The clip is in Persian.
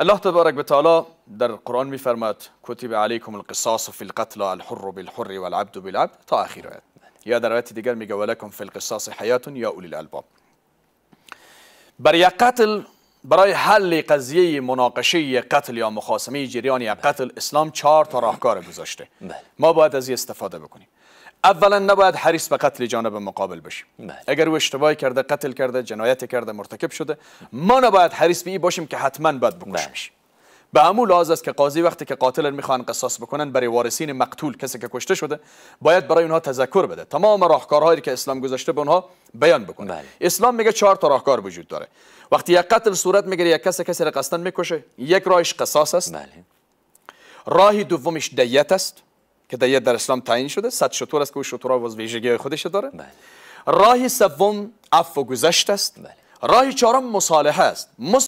الله تبارك وتعالى در القرآن مفرمات كتب عليكم القصاص في القتل الحر بالحر والعبد بالعبد تا آخر آيات يا در آیت دیگر میگه ولکم القصاص حیات يا أولي الالباب بر قتل برای حل قضیه مناقشه قتل یا مخاسمه جریان یا قتل اسلام چهار تا راهکار گذاشته بله. ما باید از این استفاده بکنیم اولا نباید حریص به قتل جانب مقابل باشیم بله. اگر او اشتباهی کرده قتل کرده جنایت کرده مرتکب شده ما نباید حریص به این باشیم که حتما باید بله. بکشیمش به همون لحاظ است که قاضی وقتی که قاتل میخوان قصاص بکنن برای وارثین مقتول کسی که کشته شده باید برای اونها تذکر بده تمام راهکارهایی که اسلام گذاشته به اونها بیان بکنه بله. اسلام میگه چهار تا راهکار وجود داره وقتی یک قتل صورت میگیره یک کس کسی را قصدن میکشه یک راهش قصاص است بله. راه دومش دیت است که دیت در اسلام تعیین شده صد شطور است که او شطورها ویژگی خودش داره بله. راه سوم عفو گذشت است بله. راه چهارم مصالحه است